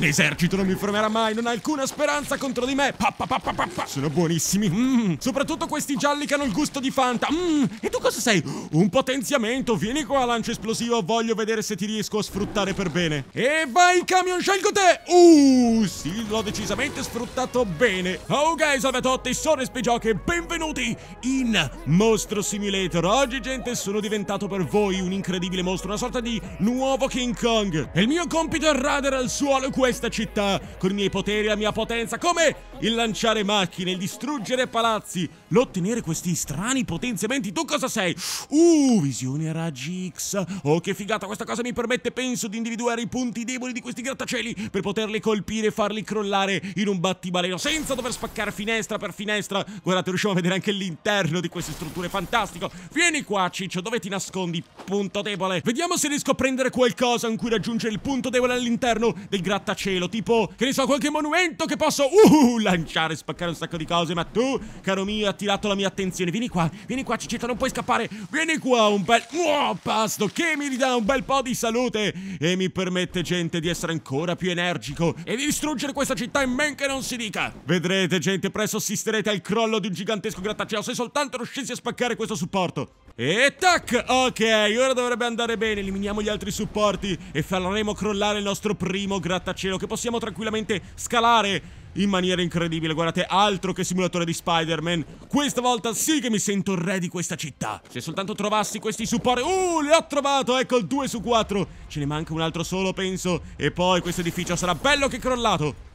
L'esercito non mi fermerà mai, non ha alcuna speranza contro di me. Pa, pa, pa, pa, pa, Sono buonissimi. Mm. Soprattutto questi gialli che hanno il gusto di Fanta. Mm. E tu cosa sei? Un potenziamento. Vieni qua, lancio esplosivo. Voglio vedere se ti riesco a sfruttare per bene. E vai, camion, scelgo te. Uh, sì, l'ho decisamente sfruttato bene. Ok, salve a tutti, sono Spigiochi e benvenuti in Mostro Simulator. Oggi, gente, sono diventato per voi un incredibile mostro, una sorta di nuovo King Kong. E il mio compito è radere al suolo quei questa città con i miei poteri e la mia potenza, come il lanciare macchine, il distruggere palazzi, l'ottenere questi strani potenziamenti. Tu cosa sei? Uh, visione a raggi X. Oh, che figata, questa cosa mi permette, penso, di individuare i punti deboli di questi grattacieli per poterli colpire e farli crollare in un battibaleno senza dover spaccare finestra per finestra. Guardate, riusciamo a vedere anche l'interno di queste strutture, fantastico. Vieni qua, Ciccio, dove ti nascondi? Punto debole. Vediamo se riesco a prendere qualcosa in cui raggiungere il punto debole all'interno del grattacielo cielo, tipo, che ne so, qualche monumento che posso, uh, lanciare, spaccare un sacco di cose, ma tu, caro mio, hai attirato la mia attenzione, vieni qua, vieni qua, Cicetta, non puoi scappare, vieni qua, un bel, oh, pasto, che mi ridà un bel po' di salute, e mi permette, gente, di essere ancora più energico, e di distruggere questa città in men che non si dica, vedrete, gente, presto assisterete al crollo di un gigantesco grattacielo, se soltanto riuscissi a spaccare questo supporto, e tac! Ok, ora dovrebbe andare bene. Eliminiamo gli altri supporti e faremo crollare il nostro primo grattacielo che possiamo tranquillamente scalare in maniera incredibile. Guardate, altro che simulatore di Spider-Man. Questa volta sì che mi sento re di questa città. Se soltanto trovassi questi supporti... Uh, li ho trovato! Ecco il 2 su 4. Ce ne manca un altro solo, penso. E poi questo edificio sarà bello che crollato.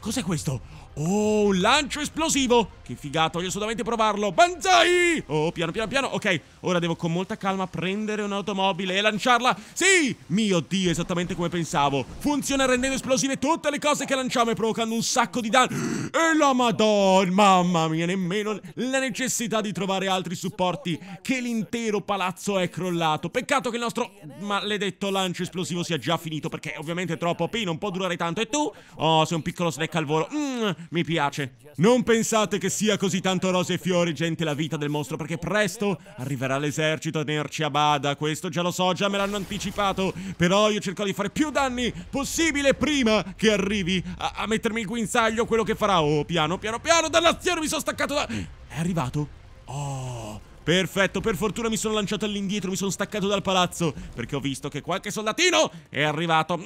Cos'è questo? Oh, un lancio esplosivo! Che figata, voglio assolutamente provarlo! Banzai! Oh, piano, piano, piano. Ok, ora devo con molta calma prendere un'automobile e lanciarla. Sì! Mio Dio, esattamente come pensavo. Funziona rendendo esplosive tutte le cose che lanciamo e provocando un sacco di danni. E la madonna, mamma mia, nemmeno la necessità di trovare altri supporti che l'intero palazzo è crollato. Peccato che il nostro maledetto lancio esplosivo sia già finito perché ovviamente è troppo OP, non può durare tanto. E tu? Oh, sei un piccolo snack al volo. Mm, mi piace. Non pensate che sia così tanto rose e fiori, gente, la vita del mostro, perché presto arriverà l'esercito a tenerci a bada. Questo già lo so, già me l'hanno anticipato. Però io cercherò di fare più danni possibile prima che arrivi a, a mettermi il guinzaglio, quello che farà. Oh, piano, piano, piano, dannazione, mi sono staccato da... È arrivato? Oh... Perfetto, per fortuna mi sono lanciato all'indietro, mi sono staccato dal palazzo Perché ho visto che qualche soldatino è arrivato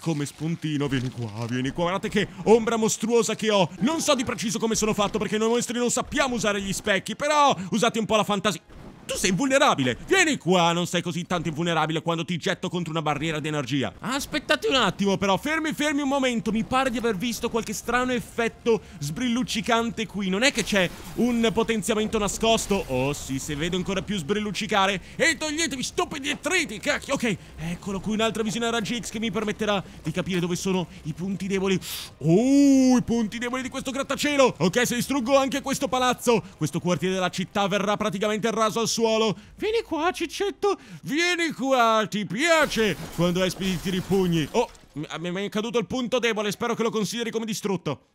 Come spuntino, vieni qua, vieni qua Guardate che ombra mostruosa che ho Non so di preciso come sono fatto perché noi mostri non sappiamo usare gli specchi Però usate un po' la fantasia tu sei invulnerabile! Vieni qua, non sei così tanto invulnerabile quando ti getto contro una barriera di energia. Aspettate un attimo però, fermi fermi un momento, mi pare di aver visto qualche strano effetto sbrilluccicante qui. Non è che c'è un potenziamento nascosto? Oh sì, se vedo ancora più sbrilluccicare. E toglietevi stupidi attriti, cacchio! Ok, eccolo qui un'altra visione a raggi X che mi permetterà di capire dove sono i punti deboli. Oh, i punti deboli di questo grattacielo! Ok, se distruggo anche questo palazzo, questo quartiere della città verrà praticamente raso al suolo. Vieni qua, ciccetto. Vieni qua, ti piace quando hai spediti i pugni. Oh, mi è caduto il punto debole. Spero che lo consideri come distrutto.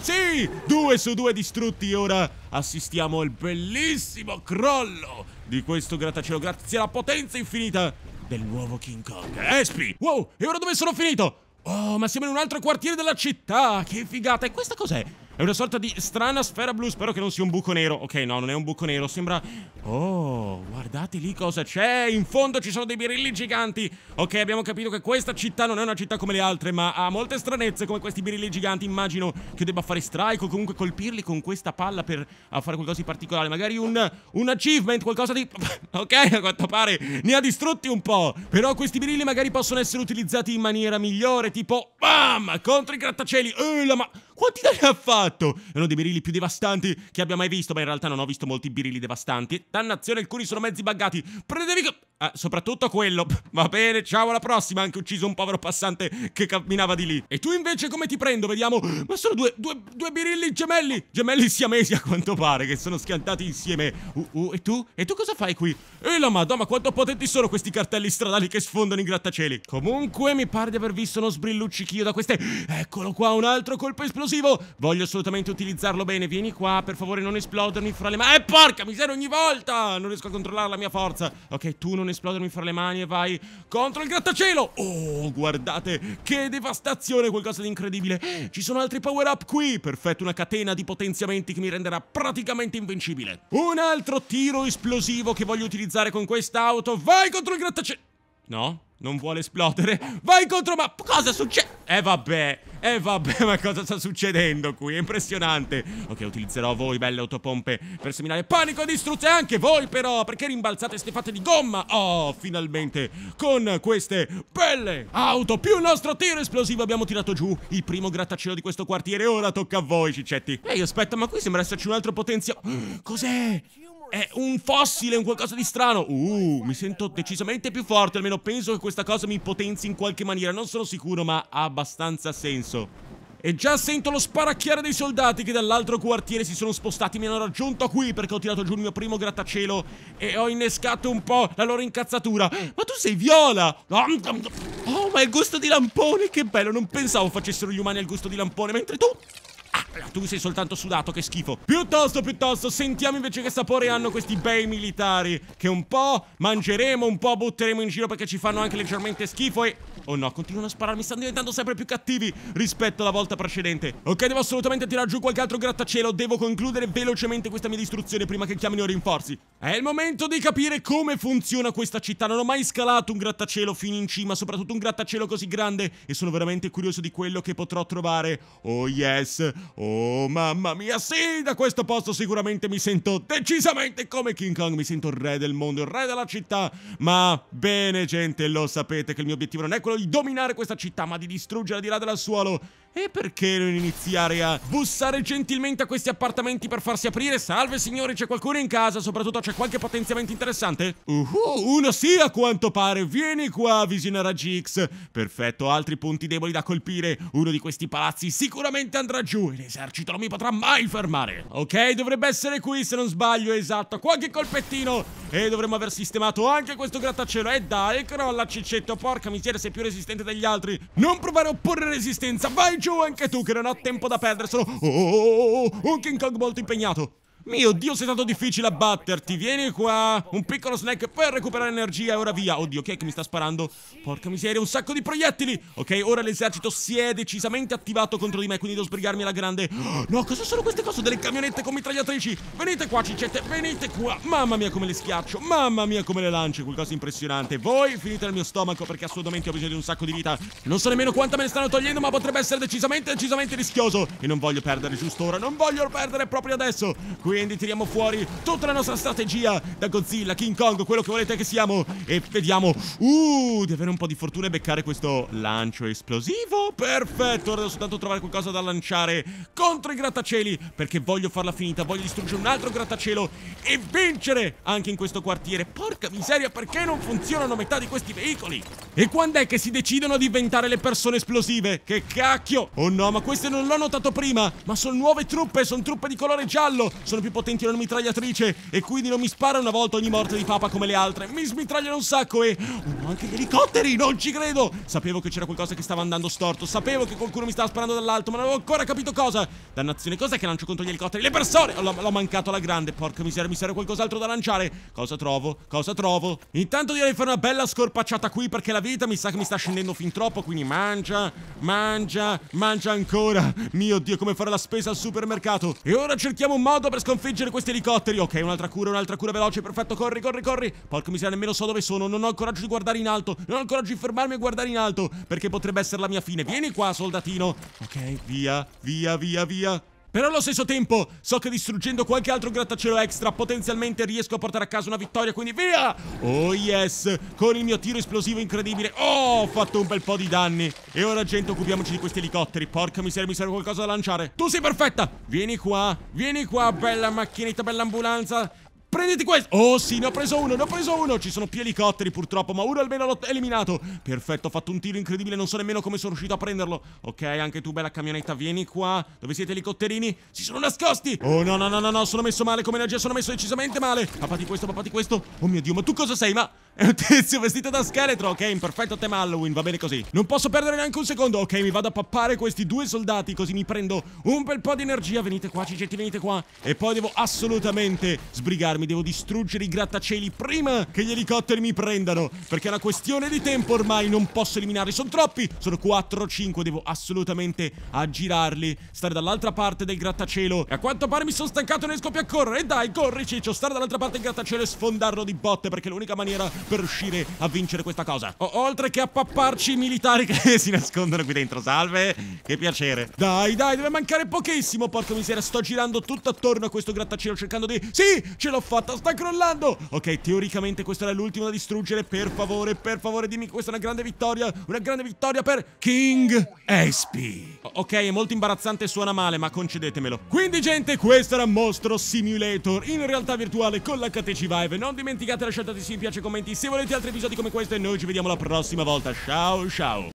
Sì, due su due distrutti. Ora assistiamo al bellissimo crollo di questo grattacielo grazie alla potenza infinita del nuovo King Kong. Espi! Wow, e ora dove sono finito? Oh, ma siamo in un altro quartiere della città. Che figata. E questa cos'è? È una sorta di strana sfera blu, spero che non sia un buco nero. Ok, no, non è un buco nero, sembra... Oh, guardate lì cosa c'è, in fondo ci sono dei birilli giganti. Ok, abbiamo capito che questa città non è una città come le altre, ma ha molte stranezze come questi birilli giganti. Immagino che debba fare strike o comunque colpirli con questa palla per fare qualcosa di particolare. Magari un, un achievement, qualcosa di... ok, a quanto pare ne ha distrutti un po'. Però questi birilli magari possono essere utilizzati in maniera migliore, tipo... Bam! Contro i grattacieli. Uh, ma... Quanti danni ha fatto? È uno dei birilli più devastanti che abbia mai visto, ma in realtà non ho visto molti birilli devastanti. Dannazione, alcuni sono mezzi buggati. Prendetevi... Ah, soprattutto quello. Va bene, ciao, alla prossima. anche ucciso un povero passante che camminava di lì. E tu invece come ti prendo? Vediamo. Ma sono due, due, due birilli gemelli. Gemelli siamesi a quanto pare, che sono schiantati insieme. Uh, uh, e tu? E tu cosa fai qui? E la madonna, ma quanto potenti sono questi cartelli stradali che sfondano i grattacieli. Comunque, mi pare di aver visto uno sbrilluccichio da queste... Eccolo qua, un altro colpo esplosivo. Voglio assolutamente utilizzarlo bene. Vieni qua, per favore, non esplodermi fra le mani. Eh, porca miseria, ogni volta! Non riesco a controllare la mia forza. Ok, tu non non esplodermi fra le mani e vai contro il grattacielo! Oh, guardate, che devastazione, qualcosa di incredibile! Ci sono altri power-up qui! Perfetto, una catena di potenziamenti che mi renderà praticamente invincibile. Un altro tiro esplosivo che voglio utilizzare con quest'auto. Vai contro il grattacielo! No? Non vuole esplodere Vai contro ma Cosa succede? Eh vabbè Eh vabbè ma cosa sta succedendo qui? È impressionante Ok utilizzerò voi belle autopompe Per seminare panico distruzione Anche voi però Perché rimbalzate ste fatte di gomma Oh finalmente Con queste belle auto Più il nostro tiro esplosivo Abbiamo tirato giù il primo grattacielo di questo quartiere Ora tocca a voi cicetti Ehi aspetta ma qui sembra esserci un altro potenziale Cos'è? È un fossile, un qualcosa di strano. Uh, mi sento decisamente più forte, almeno penso che questa cosa mi potenzi in qualche maniera. Non sono sicuro, ma ha abbastanza senso. E già sento lo sparacchiare dei soldati che dall'altro quartiere si sono spostati, mi hanno raggiunto qui perché ho tirato giù il mio primo grattacielo e ho innescato un po' la loro incazzatura. Ma tu sei viola! Oh, ma il gusto di lampone, che bello, non pensavo facessero gli umani al gusto di lampone, mentre tu... Tu sei soltanto sudato, che schifo. Piuttosto, piuttosto, sentiamo invece che sapore hanno questi bei militari. Che un po' mangeremo, un po' butteremo in giro perché ci fanno anche leggermente schifo e... Oh no, continuano a spararmi, stanno diventando sempre più cattivi rispetto alla volta precedente. Ok, devo assolutamente tirare giù qualche altro grattacielo. Devo concludere velocemente questa mia distruzione prima che chiamino rinforzi. È il momento di capire come funziona questa città. Non ho mai scalato un grattacielo fino in cima, soprattutto un grattacielo così grande. E sono veramente curioso di quello che potrò trovare. Oh yes, oh mamma mia, sì, da questo posto sicuramente mi sento decisamente come King Kong. Mi sento il re del mondo, il re della città. Ma bene gente, lo sapete che il mio obiettivo non è quello di dominare questa città, ma di distruggerla di là dal suolo. E perché non iniziare a bussare gentilmente a questi appartamenti per farsi aprire? Salve signori, c'è qualcuno in casa, soprattutto a c'è qualche potenziamento interessante? Uhu, uno sì a quanto pare. Vieni qua, vicina Ragix. Perfetto, altri punti deboli da colpire. Uno di questi palazzi sicuramente andrà giù e l'esercito non mi potrà mai fermare. Ok, dovrebbe essere qui se non sbaglio, esatto. Qualche colpettino e dovremmo aver sistemato anche questo grattacielo. E dai, crolla ciccetto, porca miseria, sei più resistente degli altri. Non provare a opporre resistenza, vai giù anche tu che non ho tempo da perdere, sono... oh, un King Kong molto impegnato. Mio Dio, sei stato difficile a batterti. Vieni qua. Un piccolo snack per recuperare energia e ora via. Oddio, chi è che mi sta sparando? Porca miseria, un sacco di proiettili. Ok, ora l'esercito si è decisamente attivato contro di me, quindi devo sbrigarmi alla grande. No, cosa sono queste cose? Delle camionette con mitragliatrici. Venite qua, ciccette, venite qua. Mamma mia, come le schiaccio. Mamma mia, come le lancio. Qualcosa impressionante. Voi finite il mio stomaco perché assolutamente ho bisogno di un sacco di vita. Non so nemmeno quanta me ne stanno togliendo, ma potrebbe essere decisamente, decisamente rischioso. E non voglio perdere giusto ora. Non voglio perdere proprio adesso. Quindi quindi tiriamo fuori tutta la nostra strategia da Godzilla, King Kong, quello che volete che siamo. E vediamo, uh, di avere un po' di fortuna e beccare questo lancio esplosivo. Perfetto, ora devo soltanto trovare qualcosa da lanciare contro i grattacieli. Perché voglio farla finita, voglio distruggere un altro grattacielo e vincere anche in questo quartiere. Porca miseria, perché non funzionano metà di questi veicoli? E quando è che si decidono a diventare le persone esplosive? Che cacchio! Oh no, ma queste non l'ho notato prima! Ma sono nuove truppe, sono truppe di colore giallo! Sono più potenti di una mitragliatrice e quindi non mi spara una volta ogni morte di papa come le altre. Mi smitragliano un sacco e... Oh, no, anche gli elicotteri! Non ci credo! Sapevo che c'era qualcosa che stava andando storto, sapevo che qualcuno mi stava sparando dall'alto, ma non avevo ancora capito cosa! Dannazione, cos'è che lancio contro gli elicotteri? Le persone! Oh, l'ho mancato alla grande, porca miseria, mi serve qualcos'altro da lanciare! Cosa trovo? Cosa trovo? Intanto direi fare una bella scorpacciata qui perché la vita mi sa che mi sta scendendo fin troppo, quindi mangia, mangia, mangia ancora. Mio Dio, come fare la spesa al supermercato. E ora cerchiamo un modo per sconfiggere questi elicotteri. Ok, un'altra cura, un'altra cura veloce, perfetto, corri, corri, corri. Porca miseria, nemmeno so dove sono, non ho il coraggio di guardare in alto, non ho il coraggio di fermarmi e guardare in alto, perché potrebbe essere la mia fine. Vieni qua, soldatino. Ok, via, via, via, via. Però allo stesso tempo so che distruggendo qualche altro grattacielo extra potenzialmente riesco a portare a casa una vittoria, quindi via! Oh yes! Con il mio tiro esplosivo incredibile. Oh, ho fatto un bel po' di danni. E ora, gente, occupiamoci di questi elicotteri. Porca miseria, mi serve qualcosa da lanciare. Tu sei perfetta! Vieni qua, vieni qua, bella macchinetta, bella ambulanza. Prenditi questo Oh sì ne ho preso uno Ne ho preso uno Ci sono più elicotteri purtroppo Ma uno almeno l'ho eliminato Perfetto ho fatto un tiro incredibile Non so nemmeno come sono riuscito a prenderlo Ok anche tu bella camionetta Vieni qua Dove siete elicotterini? Si sono nascosti Oh no no no no no Sono messo male come energia Sono messo decisamente male Papà di questo papà di questo Oh mio dio ma tu cosa sei ma è un tizio vestito da scheletro, ok, in perfetto tema Halloween, va bene così. Non posso perdere neanche un secondo, ok, mi vado a pappare questi due soldati così mi prendo un bel po' di energia. Venite qua, cicetti, venite qua. E poi devo assolutamente sbrigarmi, devo distruggere i grattacieli prima che gli elicotteri mi prendano. Perché è una questione di tempo ormai, non posso eliminarli, sono troppi. Sono 4 5, devo assolutamente aggirarli, stare dall'altra parte del grattacielo. E a quanto pare mi sono stancato e ne riesco più a correre. E dai, corri ciccio, stare dall'altra parte del grattacielo e sfondarlo di botte perché è l'unica maniera per riuscire a vincere questa cosa. O oltre che a papparci i militari che si nascondono qui dentro. Salve, che piacere. Dai, dai, deve mancare pochissimo, porca miseria. Sto girando tutto attorno a questo grattacielo cercando di... Sì, ce l'ho fatta, sta crollando. Ok, teoricamente questo era l'ultimo da distruggere. Per favore, per favore, dimmi che questa è una grande vittoria. Una grande vittoria per King Espy. Ok, è molto imbarazzante suona male, ma concedetemelo. Quindi, gente, questo era Mostro Simulator in realtà virtuale con la KTC Vive. Non dimenticate la scelta di sì, mi piace, commenti, se volete altri episodi come questo e noi ci vediamo la prossima volta. Ciao, ciao!